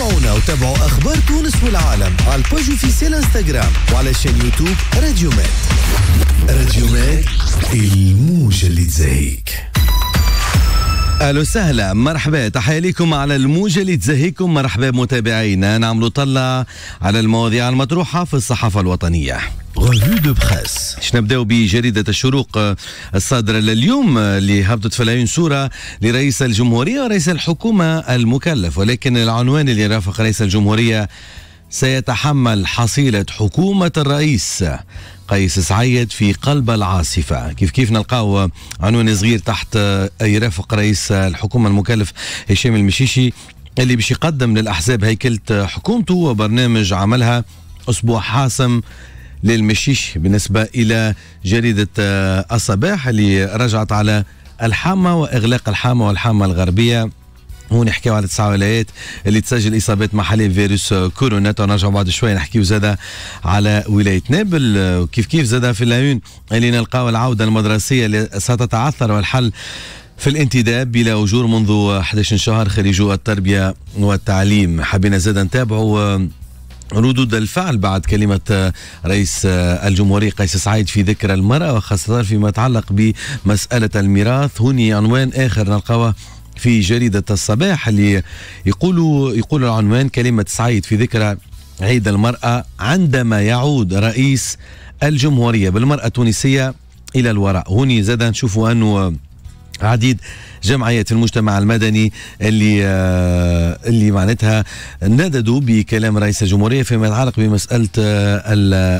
تابعونا وتابعوا أخبار تونس والعالم على الباج اوفيسيال انستغرام وعلى شان يوتيوب راديو مات راديو مات الموجة اللي تزهيك اهلا وسهلا مرحبا تحيه لكم على الموجه اللي تزهيكم مرحبا متابعينا نعملوا طلع على المواضيع المطروحه في الصحافه الوطنيه ريفو دو بريس نبداو بجريده الشروق الصادره لليوم اللي هبطت في العين صوره لرئيس الجمهوريه ورئيس الحكومه المكلف ولكن العنوان اللي رافق رئيس الجمهوريه سيتحمل حصيله حكومه الرئيس قيس سعيد في قلب العاصفة كيف كيف نلقاو عنوان صغير تحت يرافق رئيس الحكومة المكلف هشام المشيشي اللي باش يقدم للأحزاب هيكلة حكومته وبرنامج عملها أسبوع حاسم للمشيش بالنسبة إلى جريدة آه، الصباح اللي رجعت على الحامة وإغلاق الحامة والحامة الغربية هون نحكيو على تسع ولايات اللي تسجل اصابات محليه بفيروس كورونا ونرجعوا بعد شوي نحكيو زادا على ولايه نابل وكيف كيف زادا في العيون اللي نلقاو العوده المدرسيه اللي ستتعثر والحل في الانتداب بلا اجور منذ 11 شهر خريجو التربيه والتعليم حبينا زادا نتابعوا آه، ردود الفعل بعد كلمة آه، رئيس آه، الجمهورية قيس سعيد في ذكرى المرأة وخاصة فيما يتعلق بمسألة الميراث هوني عنوان آخر نلقاه في جريدة الصباح اللي يقولوا يقول العنوان كلمة سعيد في ذكرى عيد المرأة عندما يعود رئيس الجمهورية بالمرأة التونسية إلى الوراء هوني زاد نشوفوا أنه عديد جمعيات المجتمع المدني اللي آه اللي معناتها نددوا بكلام رئيس الجمهوريه فيما يتعلق بمساله آه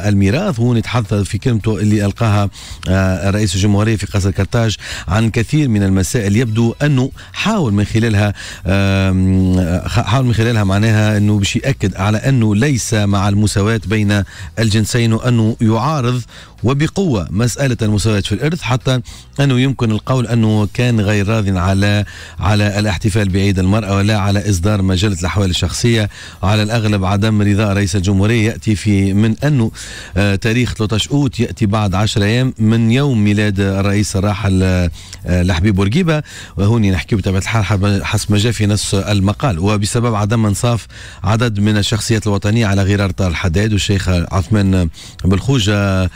الميراث هو نتحدث في كلمته اللي القاها آه رئيس الجمهوريه في قصر كرتاج عن كثير من المسائل يبدو انه حاول من خلالها آه، حاول من خلالها معناها انه باش ياكد على انه ليس مع المساواه بين الجنسين وانه يعارض وبقوة مسألة المساواة في الإرث حتى أنه يمكن القول أنه كان غير راض على على الاحتفال بعيد المرأة ولا على إصدار مجلة الأحوال الشخصية على الأغلب عدم رضا رئيس الجمهورية يأتي في من أنه آه، تاريخ 13 أوت يأتي بعد 10 أيام من يوم ميلاد الرئيس الراحل الحبيب آه، بورقيبة وهوني نحكي بطبيعة الحال حسب ما جاء في نص المقال وبسبب عدم انصاف عدد من الشخصيات الوطنية على غرار طار الحداد والشيخ عثمان بالخوجة آه،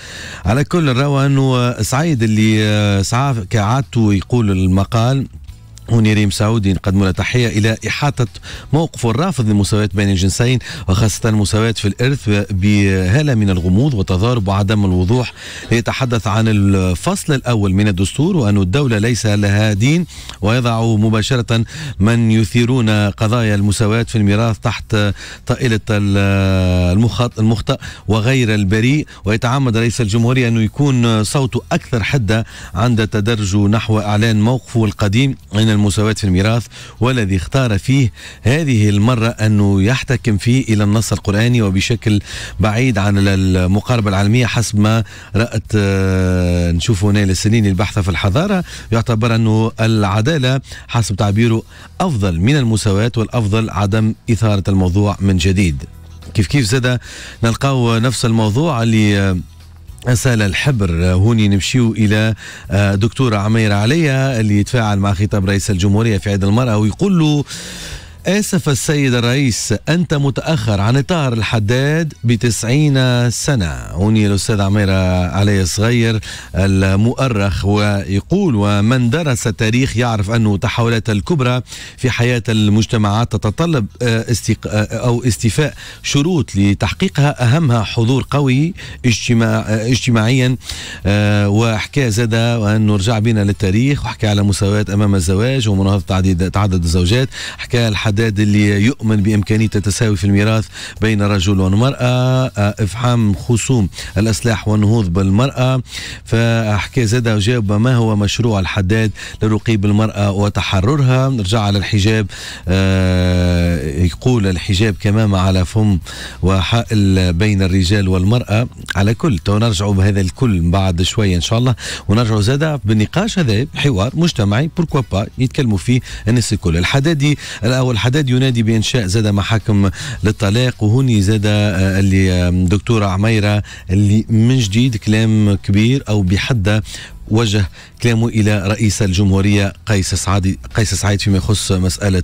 على كل روى انه سعيد اللي آه، سعى كعادته يقول المقال هوني ريم سعودي نقدم له تحيه الى احاطه موقفه الرافض للمساواه بين الجنسين وخاصه المساواه في الارث بهاله من الغموض والتضارب وعدم الوضوح يتحدث عن الفصل الاول من الدستور وان الدوله ليس لها دين ويضع مباشره من يثيرون قضايا المساواه في الميراث تحت طائله المخطئ وغير البريء ويتعمد رئيس الجمهوريه انه يكون صوته اكثر حده عند تدرج نحو اعلان موقفه القديم من المساواة في الميراث والذي اختار فيه هذه المرة أنه يحتكم فيه إلى النص القرآني وبشكل بعيد عن المقاربة العالمية حسب ما رأت آه، نشوفه هنا للسنين البحثة في الحضارة يعتبر أنه العدالة حسب تعبيره أفضل من المساواة والأفضل عدم إثارة الموضوع من جديد كيف كيف زاد نلقاو نفس الموضوع اللي آه، سال الحبر هوني نمشيو الى آه، دكتوره عميره عليا اللي يتفاعل مع خطاب رئيس الجمهوريه في عيد المراه ويقول له آسف السيد الرئيس أنت متأخر عن طاهر الحداد بتسعين سنة هوني الأستاذ عميرة علي صغير المؤرخ ويقول ومن درس التاريخ يعرف أنه تحولات الكبرى في حياة المجتمعات تتطلب آه، استق... آه، أو استيفاء شروط لتحقيقها أهمها حضور قوي اجتماع... آه، اجتماعيا وحكى زادة وأنه رجع بنا للتاريخ وحكى على مساواة أمام الزواج ومناهضة تعدد الزوجات حكى الحد الأعداد اللي يؤمن بإمكانية التساوي في الميراث بين رجل ومرأة آه، إفحام خصوم الأسلاح والنهوض بالمرأة فحكى زاد جاب ما هو مشروع الحداد لرقيب المرأة وتحررها نرجع على الحجاب آه، يقول الحجاب كمامة على فم وحائل بين الرجال والمرأة على كل تو نرجعوا بهذا الكل بعد شوية إن شاء الله ونرجعوا زاد بالنقاش هذا حوار مجتمعي بوركوا با يتكلموا فيه الناس الكل الحدادي الأول حداد ينادي بانشاء زاد محاكم للطلاق وهوني زاد آه، اللي دكتوره عميره اللي من جديد كلام كبير او بحده وجه كلامه الى رئيس الجمهوريه قيس سعادي قيس سعيد فيما يخص مساله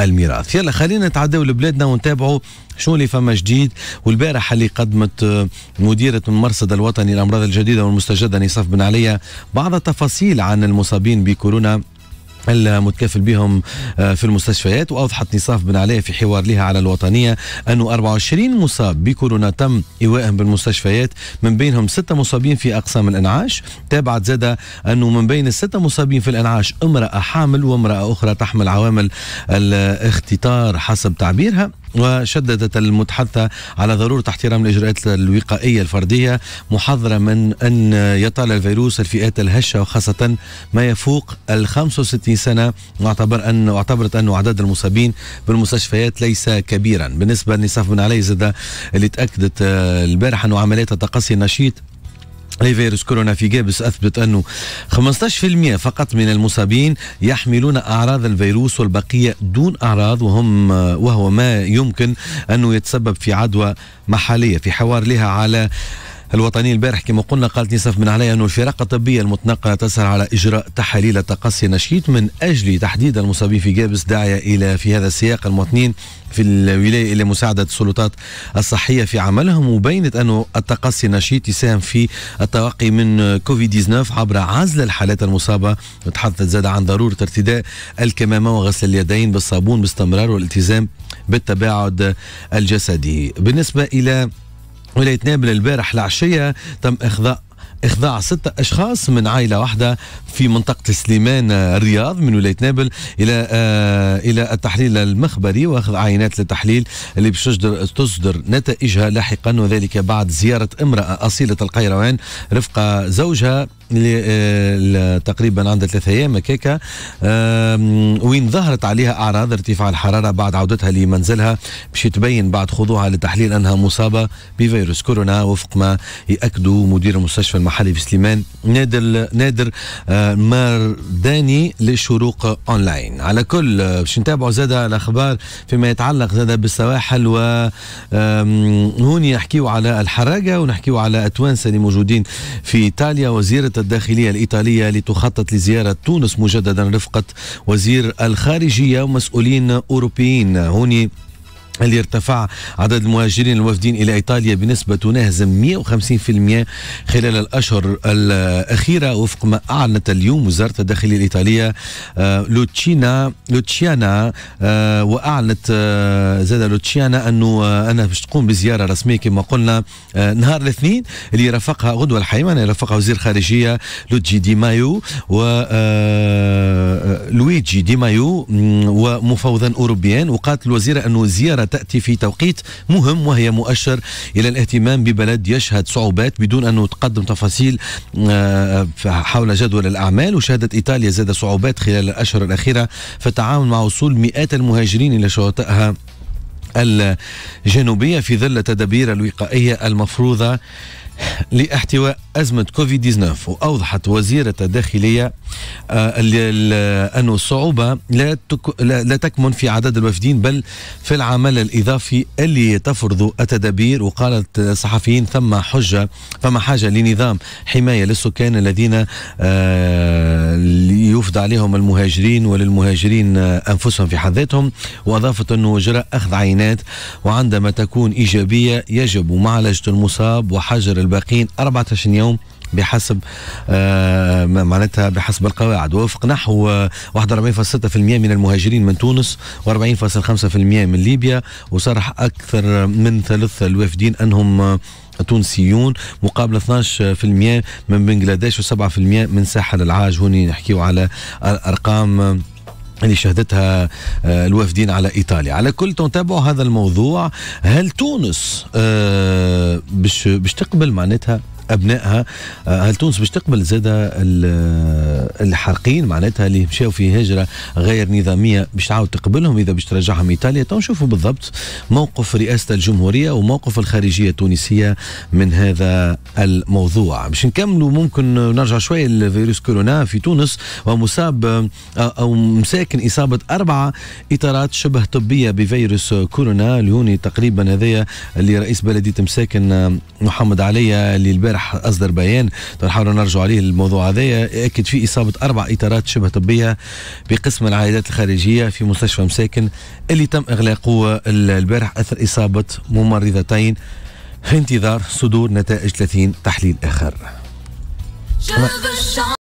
الميراث يلا خلينا نتعداو لبلادنا ونتابعوا شنو اللي فما جديد والبارحه اللي قدمت آه، مديرة المرصد الوطني للأمراض الجديدة والمستجدة نصاف بن عليا بعض التفاصيل عن المصابين بكورونا المتكفل بهم آه، في المستشفيات واوضحت نصاف بن علي في حوار لها على الوطنيه انه 24 مصاب بكورونا تم ايوائهم بالمستشفيات من بينهم سته مصابين في اقسام الانعاش تابعت زادا انه من بين السته مصابين في الانعاش امراه حامل وامراه اخرى تحمل عوامل الاختطار حسب تعبيرها وشددت المتحدثة على ضرورة احترام الإجراءات الوقائية الفردية محذرة من أن يطال الفيروس الفئات الهشة وخاصة ما يفوق ال 65 سنة واعتبر أن واعتبرت أن أعداد المصابين بالمستشفيات ليس كبيرا بالنسبة لنصاف بن علي زادة اللي تأكدت آه، البارحة أن عمليات التقصي النشيط اي فيروس كورونا في جابس أثبت أنه 15% فقط من المصابين يحملون أعراض الفيروس والبقية دون أعراض وهم وهو ما يمكن أنه يتسبب في عدوى محلية في حوار لها على الوطني البارح كما قلنا قالت نصف من عليها أن الفرق الطبية المتنقلة تسهر على إجراء تحاليل تقصي نشيط من أجل تحديد المصابين في جابس داعية إلى في هذا السياق المواطنين في الولاية إلى مساعدة السلطات الصحية في عملهم وبينت أن التقصي النشيط يساهم في التوقي من كوفيد 19 عبر عزل الحالات المصابة وتحدثت زاد عن ضرورة ارتداء الكمامة وغسل اليدين بالصابون باستمرار والالتزام بالتباعد الجسدي بالنسبة إلى ولاية نابل البارح العشية تم إخضاء إخضاع ستة أشخاص من عائلة واحدة في منطقة سليمان الرياض من ولاية نابل إلى آه إلى التحليل المخبري وأخذ عينات للتحليل اللي باش تصدر نتائجها لاحقا وذلك بعد زيارة امرأة أصيلة القيروان رفقة زوجها اللي آه، تقريبا عندها ثلاثة ايام هكاكا وين ظهرت عليها اعراض ارتفاع الحراره بعد عودتها لمنزلها باش تبين بعد خضوعها لتحليل انها مصابه بفيروس كورونا وفق ما ياكدوا مدير المستشفى المحلي في سليمان نادر نادر آه، مرداني للشروق اونلاين على كل آه، باش نتابعوا زاده الاخبار فيما يتعلق زاده بالسواحل و هون يحكيوا على الحراقه ونحكيوا على التوانسه اللي موجودين في ايطاليا وزيره الداخلية الإيطالية لتخطط لزيارة تونس مجددا رفقة وزير الخارجية ومسؤولين أوروبيين هوني اللي ارتفع عدد المهاجرين الوافدين إلى إيطاليا بنسبة تناهزم 150% خلال الأشهر الأخيرة وفق ما أعلنت اليوم وزارة الداخلية الإيطالية آه، لوتشينا لوتشيانا آه، وأعلنت آه، زاد لوتشيانا أنه أنها باش تقوم بزيارة رسمية كما قلنا نهار الاثنين اللي رافقها غدوة الحيوان رافقها وزير خارجية لوتجي دي مايو و لويجي دي مايو ومفوضا أوروبيا وقالت الوزيرة انه الزيارة تأتي في توقيت مهم وهي مؤشر إلى الاهتمام ببلد يشهد صعوبات بدون أنه تقدم تفاصيل آه، حول جدول الأعمال وشهدت إيطاليا زاد صعوبات خلال الأشهر الأخيرة التعامل مع وصول مئات المهاجرين إلى شواطئها الجنوبية في ظل التدابير الوقائية المفروضة لاحتواء أزمة كوفيد 19 وأوضحت وزيرة الداخلية آه، أن الصعوبة لا, لا تكمن في عدد الوافدين بل في العمل الإضافي اللي تفرض التدابير وقالت الصحفيين ثم حجة فما حاجة لنظام حماية للسكان الذين آه، يفضى عليهم المهاجرين وللمهاجرين آه، أنفسهم في حد ذاتهم وأضافت أنه جرى أخذ عينات وعندما تكون إيجابية يجب معالجة المصاب وحجر الباقيين 14 يوم بحسب آه معناتها بحسب القواعد ووفق نحو 41.6% آه، من المهاجرين من تونس و40.5% من ليبيا وصرح اكثر من ثلث الوافدين انهم آه، تونسيون مقابل 12% من بنغلاديش و7% من ساحل العاج هوني نحكيو على ارقام اللي شهدتها آه، الوافدين على ايطاليا على كل تتابعوا هذا الموضوع هل تونس آه، باش باش تقبل معناتها ابنائها آه، هل تونس باش تقبل زاده الحارقين معناتها اللي مشاو في هجره غير نظاميه باش تعاود تقبلهم اذا باش ترجعهم ايطاليا تو نشوفوا بالضبط موقف رئاسه الجمهوريه وموقف الخارجيه التونسيه من هذا الموضوع باش نكملوا ممكن نرجع شويه لفيروس كورونا في تونس ومصاب آه، او مساكن اصابه اربعه اطارات شبه طبيه بفيروس كورونا ليوني تقريبا هذايا اللي رئيس بلديه مساكن آه، محمد عليا اللي البارح امبارح اصدر بيان نحاولوا نرجعوا عليه الموضوع هذايا اكد فيه اصابه اربع اطارات شبه طبيه بقسم العائلات الخارجيه في مستشفى مساكن اللي تم اغلاقه البارح اثر اصابه ممرضتين في انتظار صدور نتائج 30 تحليل اخر